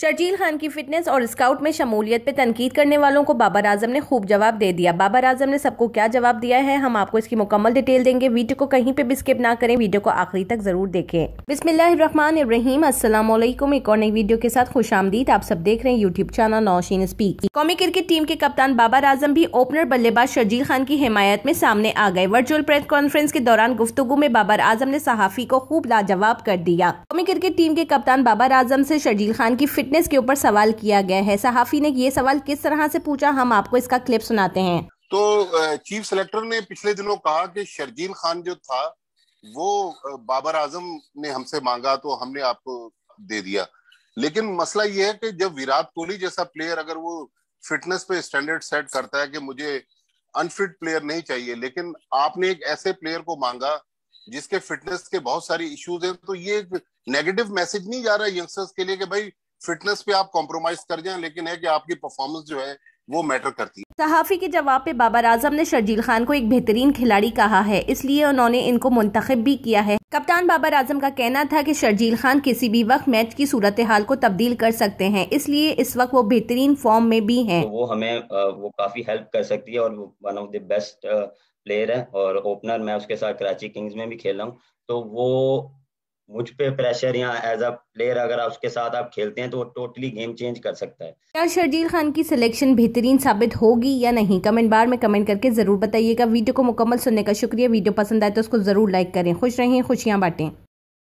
शर्जील खान की फिटनेस और स्काउट में शमूलियत पे तनकीद करने वालों को बाबर आजम ने खूब जवाब दे दिया बाबर आजम ने सबको क्या जवाब दिया है हम आपको इसकी मुकम्मल डिटेल देंगे वीडियो को कहीं पे भी स्किप ना करें वीडियो को आखिरी तक जरूर देखें बिस्मिल्लाम अस्सलाम एक और नई वीडियो के साथ खुश आमदीद आप सब देख रहे हैं यूट्यूब चैनल नौशीन स्पीक कौमी क्रिकेट टीम के कप्तान बाबर आजम भी ओपनर बल्लेबाज शर्जील खान की हिमायत में सामने आ गए वर्चुअल प्रेस कॉन्फ्रेंस के दौरान गुफ्तु में बाबर आजम ने सहाफी को खूब लाजवाब कर दिया कौमी क्रिकेट टीम के कप्तान बाबर आजम से शर्जील खान की फिटनेस के ऊपर सवाल किया गया है सहाफी ने ये सवाल किस तरह से पूछा हम आपको इसका क्लिप सुनाते हैं तो चीफ सेलेक्टर ने पिछले दिनों कहा कि शर्जील खान जो था वो बाबर आजम ने हमसे मांगा तो हमने आपको दे दिया लेकिन मसला ये है कि जब विराट कोहली जैसा प्लेयर अगर वो फिटनेस पे स्टैंडर्ड सेट करता है कि मुझे अनफिट प्लेयर नहीं चाहिए लेकिन आपने एक ऐसे प्लेयर को मांगा जिसके फिटनेस के बहुत सारे इश्यूज हैं तो ये एक नेगेटिव मैसेज नहीं जा रहा है यंगस्टर्स के लिए कि भाई फिटनेस पे आप कॉम्प्रोमाइज कर जाए लेकिन है कि आपकी परफॉर्मेंस जो है वो मैटर करती है सहाफ़ी के जवाब पे बाबर आजम ने शर्जील खान को एक बेहतरीन खिलाड़ी कहा है इसलिए उन्होंने इनको मुंतखब भी किया है कप्तान बाबर आजम का कहना था कि शर्जील खान किसी भी वक्त मैच की सूरत हाल को तब्दील कर सकते हैं इसलिए इस वक्त वो बेहतरीन फॉर्म में भी हैं तो वो हमें वो काफ़ी हेल्प कर सकती है और one of the best player है और ओपनर मैं उसके साथ कराची किंग्स में भी खेला हूँ तो वो मुझ पे प्रेशर या एज अ प्लेयर अगर आप उसके साथ आप खेलते हैं तो वो टोटली गेम चेंज कर सकता है क्या शर्जील खान की सिलेक्शन बेहतरीन साबित होगी या नहीं कमेंट बार में कमेंट करके ज़रूर बताइएगा वीडियो को मुकम्मल सुनने का शुक्रिया वीडियो पसंद आए तो उसको ज़रूर लाइक करें खुश रहें खुशियाँ बांटें